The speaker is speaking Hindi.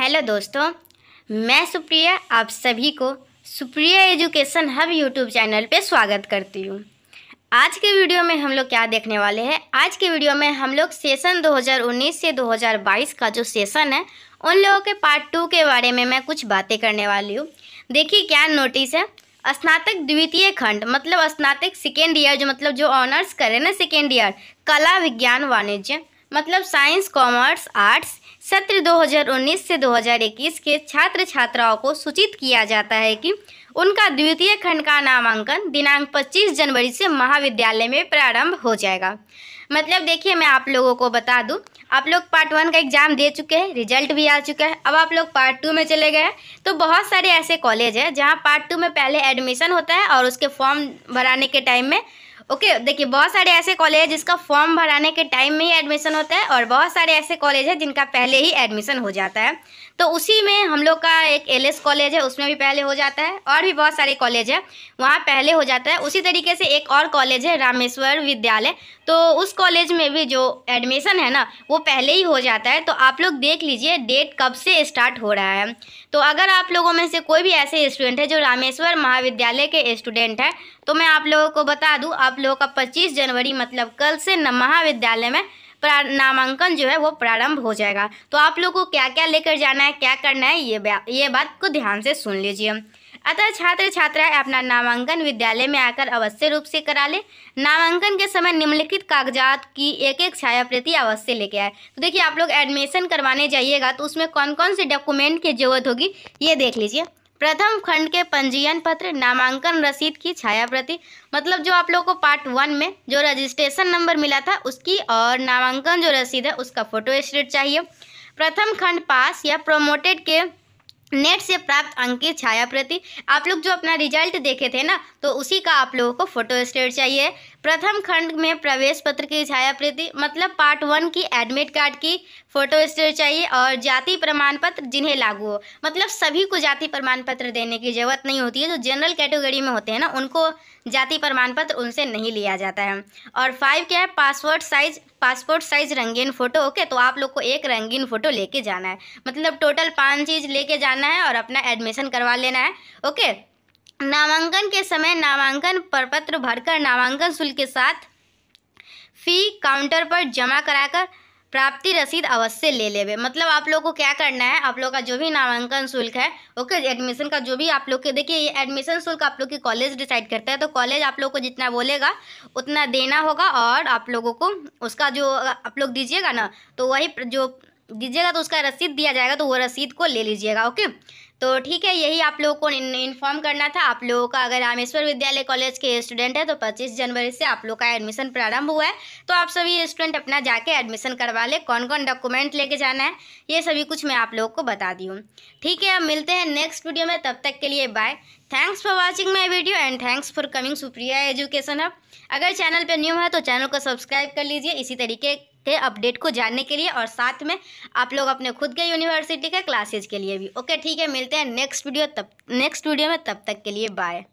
हेलो दोस्तों मैं सुप्रिया आप सभी को Supriya education hub YouTube channel पे स्वागत करती हूँ आज के वीडियो में हम लोग क्या देखने वाले हैं आज के वीडियो में हम लोग सेशन 2019 से 2022 का जो सेशन है उन लोगों के पार्ट टू के बारे में मैं कुछ बातें करने वाली हूँ देखिए क्या नोटिस है स्नातक द्वितीय खंड मतलब स्नातक सेकेंड ईयर जो मतलब जो ऑनर्स करें ना सेकेंड ईयर कला विज्ञान वाणिज्य मतलब साइंस कॉमर्स आर्ट्स सत्र 2019 से 2021 के छात्र छात्राओं को सूचित किया जाता है कि उनका द्वितीय खंड का नामांकन दिनांक 25 जनवरी से महाविद्यालय में प्रारंभ हो जाएगा मतलब देखिए मैं आप लोगों को बता दूं आप लोग पार्ट वन का एग्ज़ाम दे चुके हैं रिजल्ट भी आ चुका है अब आप लोग पार्ट टू में चले गए तो बहुत सारे ऐसे कॉलेज हैं जहाँ पार्ट टू में पहले एडमिशन होता है और उसके फॉर्म भराने के टाइम में ओके देखिए बहुत सारे ऐसे कॉलेज है जिसका फॉर्म भराने के टाइम में ही एडमिशन होता है और बहुत सारे ऐसे कॉलेज है जिनका पहले ही एडमिशन हो जाता है तो उसी में हम लोग का एक एल कॉलेज है उसमें भी पहले हो जाता है और भी बहुत सारे कॉलेज है वहाँ पहले हो जाता है उसी तरीके से एक और कॉलेज है रामेश्वर विद्यालय तो उस कॉलेज में भी जो एडमिशन है ना वो पहले ही हो जाता है तो आप लोग देख लीजिए डेट कब से स्टार्ट हो रहा है तो अगर आप लोगों में से कोई भी ऐसे स्टूडेंट है जो रामेश्वर महाविद्यालय के स्टूडेंट है तो मैं आप लोगों को बता दूँ आप लोगों का 25 जनवरी मतलब कल से महाविद्यालय में नामांकन जो है वो प्रारंभ हो जाएगा तो आप लोग को क्या क्या लेकर जाना है क्या करना है ये बा, ये बात को ध्यान से सुन लीजिए अतः छात्र छात्राएं अपना नामांकन विद्यालय में आकर अवश्य रूप से करा ले नामांकन के समय निम्नलिखित कागजात की एक एक छाया प्रति अवश्य लेके आए तो देखिए आप लोग एडमिशन करवाने जाइएगा तो उसमें कौन कौन से डॉक्यूमेंट की जरूरत होगी ये देख लीजिए प्रथम खंड के पंजीयन पत्र नामांकन रसीद की छाया प्रति मतलब जो आप लोगों को पार्ट वन में जो रजिस्ट्रेशन नंबर मिला था उसकी और नामांकन जो रसीद है उसका फोटो स्टेट चाहिए प्रथम खंड पास या प्रोमोटेड के नेट से प्राप्त अंक की छाया प्रति आप लोग जो अपना रिजल्ट देखे थे ना तो उसी का आप लोगों को फोटो स्टेट चाहिए प्रथम खंड में प्रवेश पत्र की छायाप्रति मतलब पार्ट वन की एडमिट कार्ड की फोटो स्टेट चाहिए और जाति प्रमाण पत्र जिन्हें लागू हो मतलब सभी को जाति प्रमाण पत्र देने की ज़रूरत नहीं होती है जो जनरल कैटेगरी में होते हैं ना उनको जाति प्रमाण पत्र उनसे नहीं लिया जाता है और फाइव क्या है पासवर्ड साइज पासपोर्ट साइज रंगीन फ़ोटो ओके तो आप लोग को एक रंगीन फ़ोटो लेके जाना है मतलब टोटल पाँच चीज़ लेके जाना है और अपना एडमिशन करवा लेना है ओके नामांकन के समय नामांकन प्रपत्र भरकर नामांकन शुल्क के साथ फी काउंटर पर जमा कराकर प्राप्ति रसीद अवश्य ले लेवे मतलब आप लोगों को क्या करना है आप लोग का जो भी नामांकन शुल्क है ओके एडमिशन का जो भी आप लोग के देखिए ये एडमिशन शुल्क आप लोग के कॉलेज डिसाइड करता है तो कॉलेज आप लोग को जितना बोलेगा उतना देना होगा और आप लोगों को उसका जो आप लोग दीजिएगा ना तो वही जो दीजिएगा तो उसका रसीद दिया जाएगा तो वो रसीद को ले लीजिएगा ओके तो ठीक है यही आप लोगों को इन्फॉर्म करना था आप लोगों का अगर रामेश्वर विद्यालय कॉलेज के स्टूडेंट है तो 25 जनवरी से आप लोग का एडमिशन प्रारंभ हुआ है तो आप सभी स्टूडेंट अपना जाके एडमिशन करवा ले कौन कौन डॉक्यूमेंट लेके जाना है ये सभी कुछ मैं आप लोगों को बता दी हूँ ठीक है अब मिलते हैं नेक्स्ट वीडियो में तब तक के लिए bye thanks for watching my video and thanks for coming Supriya education अब अगर चैनल पर न्यू है तो चैनल को सब्सक्राइब कर लीजिए इसी तरीके सकते हैं अपडेट को जानने के लिए और साथ में आप लोग अपने खुद के यूनिवर्सिटी के क्लासेज के लिए भी ओके ठीक है मिलते हैं नेक्स्ट वीडियो तब नेक्स्ट वीडियो में तब तक के लिए बाय